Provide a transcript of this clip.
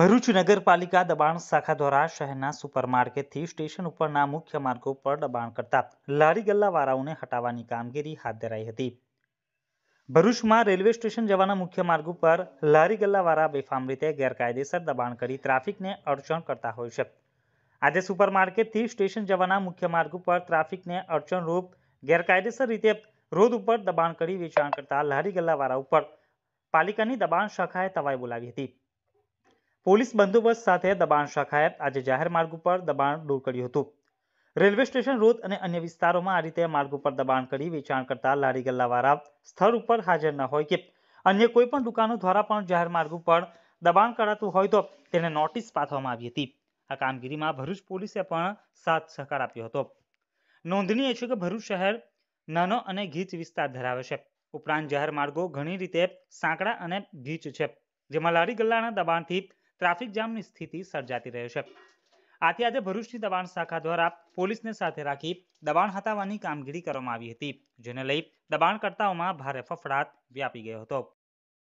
ભરૂચ નગરપાલિકા દબાણ શાખા દ્વારા શહેરના સુપરમાર્કેટથી સ્ટેશન ઉપરના મુખ્ય માર્ગો પર દબાણ કરતા લારી ગલ્લાવાળાઓને હટાવવાની કામગીરી હાથ ધરાઈ હતી ભરૂચમાં રેલવે સ્ટેશન જવાના મુખ્ય માર્ગ ઉપર લારી ગલ્લાવાળા બેફામ રીતે ગેરકાયદેસર દબાણ કરી ટ્રાફિકને અડચણ કરતા હોય છે આજે સુપરમાર્કેટથી સ્ટેશન જવાના મુખ્ય માર્ગ ઉપર ટ્રાફિકને અડચણરૂપ ગેરકાયદેસર રીતે રોડ ઉપર દબાણ કરી વેચાણ કરતા લારી ગલ્લાવાળા ઉપર પાલિકાની દબાણ શાખાએ તવાઈ બોલાવી હતી પોલીસ બંદોબસ્ત સાથે દબાણ શાખાએ આજે જાહેર માર્ગ ઉપર દબાણ દૂર કર્યું હતું રેલવે સ્ટેશન રોડ અને અન્ય વિસ્તારોમાં આ રીતે માર્ગ ઉપર દબાણ કરી વેચાણ કરતા લારી ગલ્લાવાળા સ્થળ ઉપર હાજર ન હોય કે અન્ય કોઈ પણ દુકાનો દ્વારા પણ જાહેર માર્ગ ઉપર દબાણ કરાતું હોય તો તેને નોટિસ પાઠવવામાં આવી હતી આ કામગીરીમાં ભરૂચ પોલીસે પણ સાથ સહકાર આપ્યો હતો નોંધનીય છે કે ભરૂચ શહેર નાનો અને ગીચ વિસ્તાર ધરાવે છે ઉપરાંત જાહેર માર્ગો ઘણી રીતે સાંકડા અને ગીચ છે જેમાં લારી ગલ્લાના દબાણથી ટ્રાફિક જામની સ્થિતિ સર્જાતી રહ્યો છે આથી આજે ભરૂચની દબાણ શાખા દ્વારા પોલીસને સાથે રાખી દબાણ હટાવવાની કામગીરી કરવામાં આવી હતી જેને લઈ દબાણકર્તાઓમાં ભારે ફફડાટ વ્યાપી ગયો હતો